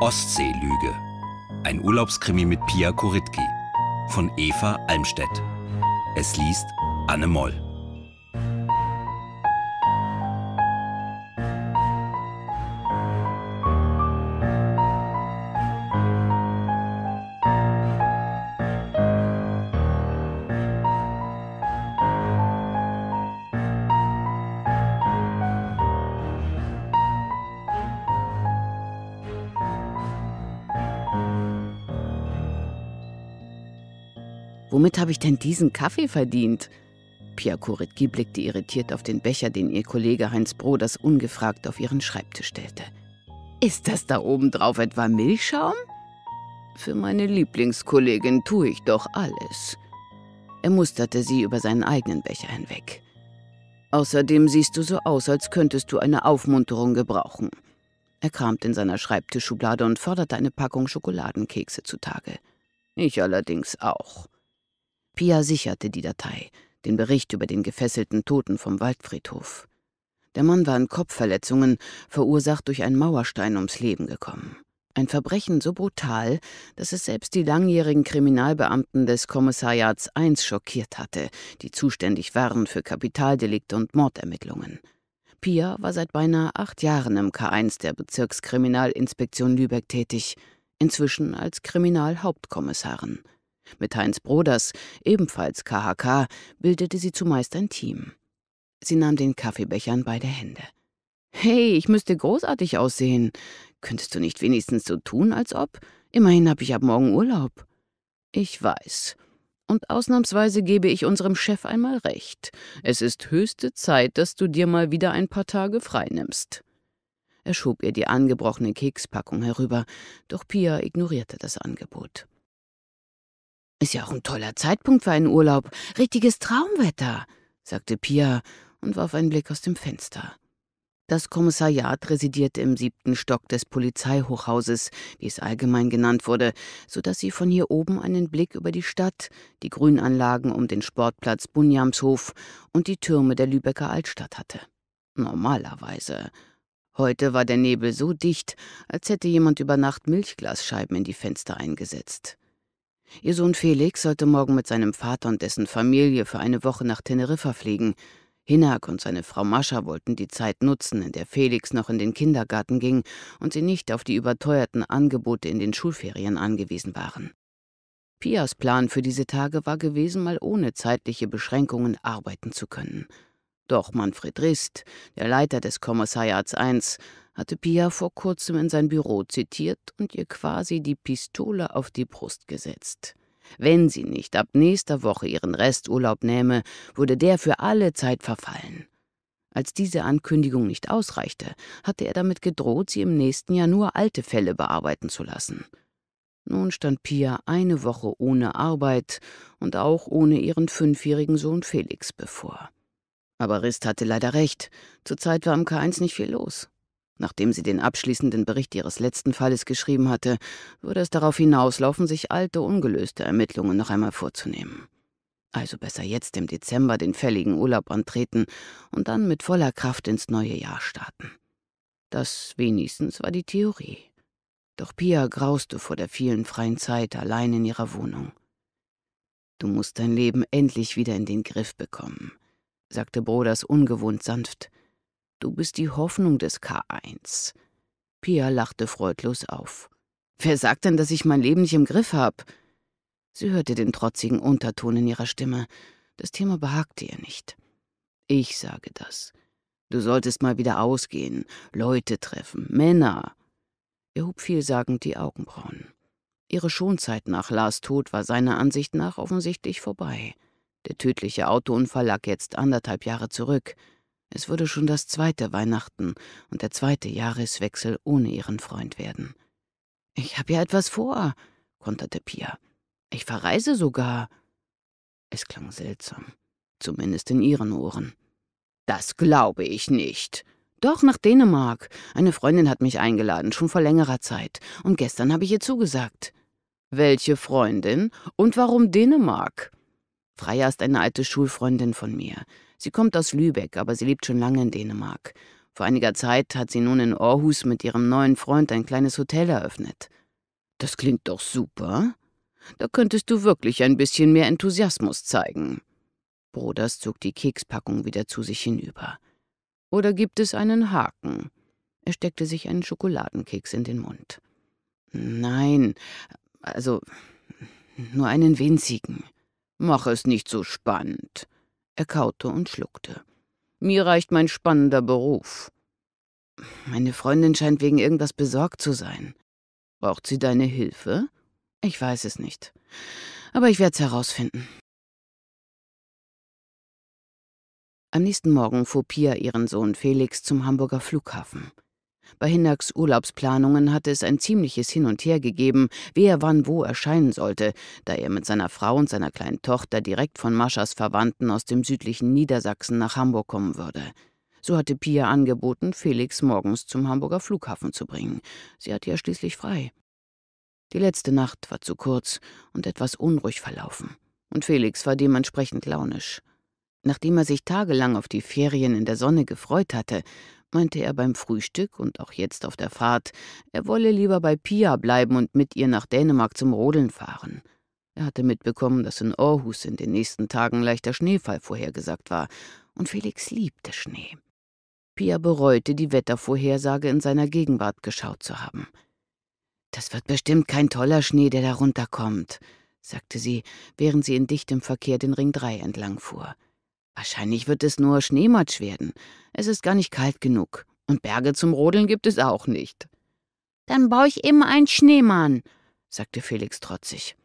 Ostseelüge. Ein Urlaubskrimi mit Pia Koritki. Von Eva Almstedt. Es liest Anne Moll. Womit habe ich denn diesen Kaffee verdient? Pia Kuritki blickte irritiert auf den Becher, den ihr Kollege Heinz Broders ungefragt auf ihren Schreibtisch stellte. Ist das da oben drauf etwa Milchschaum? Für meine Lieblingskollegin tue ich doch alles. Er musterte sie über seinen eigenen Becher hinweg. Außerdem siehst du so aus, als könntest du eine Aufmunterung gebrauchen. Er kramte in seiner Schreibtischschublade und forderte eine Packung Schokoladenkekse zutage. Ich allerdings auch. Pia sicherte die Datei, den Bericht über den gefesselten Toten vom Waldfriedhof. Der Mann war an Kopfverletzungen, verursacht durch einen Mauerstein, ums Leben gekommen. Ein Verbrechen so brutal, dass es selbst die langjährigen Kriminalbeamten des Kommissariats I schockiert hatte, die zuständig waren für Kapitaldelikte und Mordermittlungen. Pia war seit beinahe acht Jahren im K1 der Bezirkskriminalinspektion Lübeck tätig, inzwischen als Kriminalhauptkommissarin. Mit Heinz Broders, ebenfalls KHK, bildete sie zumeist ein Team. Sie nahm den Kaffeebecher in beide Hände. Hey, ich müsste großartig aussehen. Könntest du nicht wenigstens so tun, als ob? Immerhin habe ich ab morgen Urlaub. Ich weiß. Und ausnahmsweise gebe ich unserem Chef einmal recht. Es ist höchste Zeit, dass du dir mal wieder ein paar Tage freinimmst. Er schob ihr die angebrochene Kekspackung herüber, doch Pia ignorierte das Angebot. Ist ja auch ein toller Zeitpunkt für einen Urlaub. Richtiges Traumwetter, sagte Pia und warf einen Blick aus dem Fenster. Das Kommissariat residierte im siebten Stock des Polizeihochhauses, wie es allgemein genannt wurde, so dass sie von hier oben einen Blick über die Stadt, die Grünanlagen um den Sportplatz Bunjamshof und die Türme der Lübecker Altstadt hatte. Normalerweise. Heute war der Nebel so dicht, als hätte jemand über Nacht Milchglasscheiben in die Fenster eingesetzt. Ihr Sohn Felix sollte morgen mit seinem Vater und dessen Familie für eine Woche nach Teneriffa fliegen. Hinak und seine Frau Mascha wollten die Zeit nutzen, in der Felix noch in den Kindergarten ging und sie nicht auf die überteuerten Angebote in den Schulferien angewiesen waren. Pias Plan für diese Tage war gewesen, mal ohne zeitliche Beschränkungen arbeiten zu können. Doch Manfred Rist, der Leiter des Kommissariats I, hatte Pia vor kurzem in sein Büro zitiert und ihr quasi die Pistole auf die Brust gesetzt. Wenn sie nicht ab nächster Woche ihren Resturlaub nähme, würde der für alle Zeit verfallen. Als diese Ankündigung nicht ausreichte, hatte er damit gedroht, sie im nächsten Jahr nur alte Fälle bearbeiten zu lassen. Nun stand Pia eine Woche ohne Arbeit und auch ohne ihren fünfjährigen Sohn Felix bevor. Aber Rist hatte leider recht. zur Zeit war im K1 nicht viel los. Nachdem sie den abschließenden Bericht ihres letzten Falles geschrieben hatte, würde es darauf hinauslaufen, sich alte, ungelöste Ermittlungen noch einmal vorzunehmen. Also besser jetzt im Dezember den fälligen Urlaub antreten und dann mit voller Kraft ins neue Jahr starten. Das wenigstens war die Theorie. Doch Pia grauste vor der vielen freien Zeit allein in ihrer Wohnung. Du musst dein Leben endlich wieder in den Griff bekommen, sagte Broders ungewohnt sanft. Du bist die Hoffnung des K1. Pia lachte freudlos auf. Wer sagt denn, dass ich mein Leben nicht im Griff hab? Sie hörte den trotzigen Unterton in ihrer Stimme. Das Thema behagte ihr nicht. Ich sage das. Du solltest mal wieder ausgehen, Leute treffen, Männer. Er hob vielsagend die Augenbrauen. Ihre Schonzeit nach Lars Tod war seiner Ansicht nach offensichtlich vorbei. Der tödliche Autounfall lag jetzt anderthalb Jahre zurück. Es würde schon das zweite Weihnachten und der zweite Jahreswechsel ohne ihren Freund werden. Ich habe ja etwas vor, konterte Pia. Ich verreise sogar. Es klang seltsam, zumindest in ihren Ohren. Das glaube ich nicht. Doch nach Dänemark. Eine Freundin hat mich eingeladen, schon vor längerer Zeit, und gestern habe ich ihr zugesagt. Welche Freundin und warum Dänemark? Freya ist eine alte Schulfreundin von mir. Sie kommt aus Lübeck, aber sie lebt schon lange in Dänemark. Vor einiger Zeit hat sie nun in Aarhus mit ihrem neuen Freund ein kleines Hotel eröffnet. Das klingt doch super. Da könntest du wirklich ein bisschen mehr Enthusiasmus zeigen. Broders zog die Kekspackung wieder zu sich hinüber. Oder gibt es einen Haken? Er steckte sich einen Schokoladenkeks in den Mund. Nein, also nur einen winzigen. Mach es nicht so spannend. Er kaute und schluckte. Mir reicht mein spannender Beruf. Meine Freundin scheint wegen irgendwas besorgt zu sein. Braucht sie deine Hilfe? Ich weiß es nicht. Aber ich werde es herausfinden. Am nächsten Morgen fuhr Pia ihren Sohn Felix zum Hamburger Flughafen. Bei Hindaks Urlaubsplanungen hatte es ein ziemliches Hin und Her gegeben, wer wann wo erscheinen sollte, da er mit seiner Frau und seiner kleinen Tochter direkt von Maschas Verwandten aus dem südlichen Niedersachsen nach Hamburg kommen würde. So hatte Pia angeboten, Felix morgens zum Hamburger Flughafen zu bringen. Sie hatte ja schließlich frei. Die letzte Nacht war zu kurz und etwas unruhig verlaufen. Und Felix war dementsprechend launisch. Nachdem er sich tagelang auf die Ferien in der Sonne gefreut hatte, meinte er beim Frühstück und auch jetzt auf der Fahrt, er wolle lieber bei Pia bleiben und mit ihr nach Dänemark zum Rodeln fahren. Er hatte mitbekommen, dass in Aarhus in den nächsten Tagen leichter Schneefall vorhergesagt war, und Felix liebte Schnee. Pia bereute, die Wettervorhersage in seiner Gegenwart geschaut zu haben. Das wird bestimmt kein toller Schnee, der da runterkommt, sagte sie, während sie in dichtem Verkehr den Ring 3 entlang fuhr. Wahrscheinlich wird es nur Schneematsch werden. Es ist gar nicht kalt genug. Und Berge zum Rodeln gibt es auch nicht. Dann baue ich eben einen Schneemann, sagte Felix trotzig.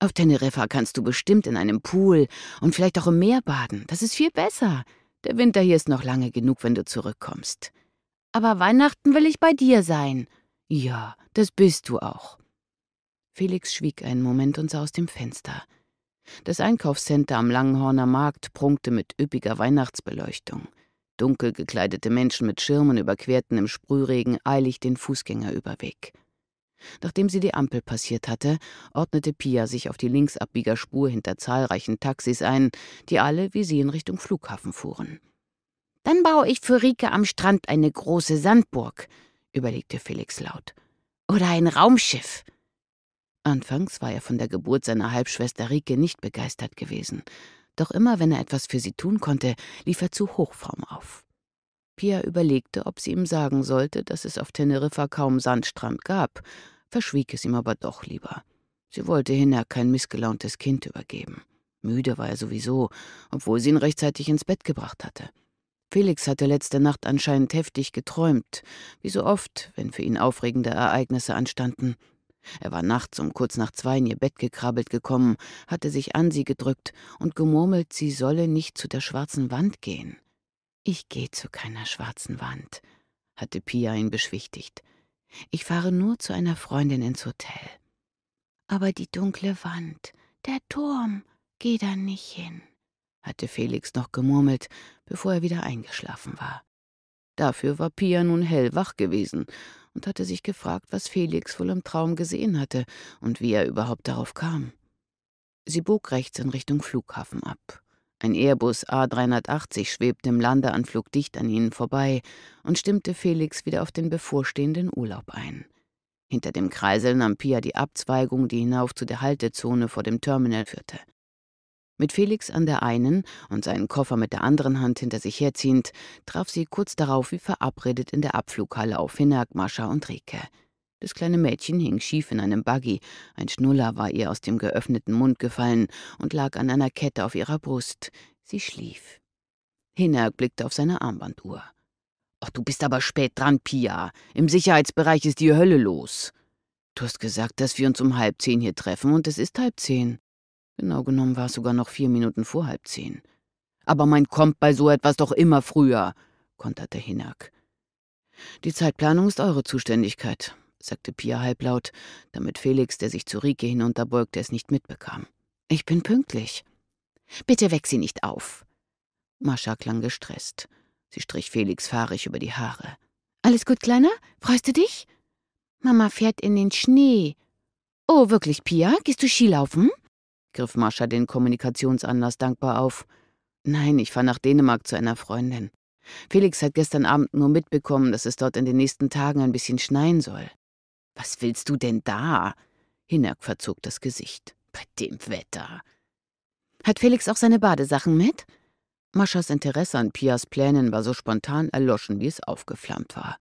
Auf Teneriffa kannst du bestimmt in einem Pool und vielleicht auch im Meer baden. Das ist viel besser. Der Winter hier ist noch lange genug, wenn du zurückkommst. Aber Weihnachten will ich bei dir sein. Ja, das bist du auch. Felix schwieg einen Moment und sah aus dem Fenster. Das Einkaufscenter am Langenhorner Markt prunkte mit üppiger Weihnachtsbeleuchtung. Dunkel gekleidete Menschen mit Schirmen überquerten im Sprühregen eilig den Fußgängerüberweg. Nachdem sie die Ampel passiert hatte, ordnete Pia sich auf die Linksabbiegerspur hinter zahlreichen Taxis ein, die alle wie sie in Richtung Flughafen fuhren. Dann baue ich für Rike am Strand eine große Sandburg, überlegte Felix laut. Oder ein Raumschiff. Anfangs war er von der Geburt seiner Halbschwester Rike nicht begeistert gewesen. Doch immer, wenn er etwas für sie tun konnte, lief er zu Hochform auf. Pia überlegte, ob sie ihm sagen sollte, dass es auf Teneriffa kaum Sandstrand gab, verschwieg es ihm aber doch lieber. Sie wollte Hinner kein missgelauntes Kind übergeben. Müde war er sowieso, obwohl sie ihn rechtzeitig ins Bett gebracht hatte. Felix hatte letzte Nacht anscheinend heftig geträumt, wie so oft, wenn für ihn aufregende Ereignisse anstanden. Er war nachts um kurz nach zwei in ihr Bett gekrabbelt gekommen, hatte sich an sie gedrückt und gemurmelt, sie solle nicht zu der schwarzen Wand gehen. Ich gehe zu keiner schwarzen Wand, hatte Pia ihn beschwichtigt. Ich fahre nur zu einer Freundin ins Hotel. Aber die dunkle Wand, der Turm, geh da nicht hin, hatte Felix noch gemurmelt, bevor er wieder eingeschlafen war. Dafür war Pia nun hellwach gewesen und hatte sich gefragt, was Felix wohl im Traum gesehen hatte und wie er überhaupt darauf kam. Sie bog rechts in Richtung Flughafen ab. Ein Airbus A380 schwebte im Landeanflug dicht an ihnen vorbei und stimmte Felix wieder auf den bevorstehenden Urlaub ein. Hinter dem Kreisel nahm Pia die Abzweigung, die hinauf zu der Haltezone vor dem Terminal führte. Mit Felix an der einen und seinen Koffer mit der anderen Hand hinter sich herziehend, traf sie kurz darauf wie verabredet in der Abflughalle auf Hinak, Mascha und Rike. Das kleine Mädchen hing schief in einem Buggy, ein Schnuller war ihr aus dem geöffneten Mund gefallen und lag an einer Kette auf ihrer Brust. Sie schlief. Hinak blickte auf seine Armbanduhr. Ach, du bist aber spät dran, Pia. Im Sicherheitsbereich ist die Hölle los. Du hast gesagt, dass wir uns um halb zehn hier treffen, und es ist halb zehn. Genau genommen war es sogar noch vier Minuten vor halb zehn. Aber man kommt bei so etwas doch immer früher, konterte Hinak. Die Zeitplanung ist eure Zuständigkeit, sagte Pia halblaut, damit Felix, der sich zu Rike hinunterbeugte, es nicht mitbekam. Ich bin pünktlich. Bitte weck sie nicht auf. Mascha klang gestresst. Sie strich Felix fahrig über die Haare. Alles gut, Kleiner? Freust du dich? Mama fährt in den Schnee. Oh, wirklich, Pia? Gehst du Skilaufen? griff Mascha den Kommunikationsanlass dankbar auf. Nein, ich fahre nach Dänemark zu einer Freundin. Felix hat gestern Abend nur mitbekommen, dass es dort in den nächsten Tagen ein bisschen schneien soll. Was willst du denn da? Hinak verzog das Gesicht. Bei dem Wetter. Hat Felix auch seine Badesachen mit? Maschas Interesse an Pias Plänen war so spontan erloschen, wie es aufgeflammt war.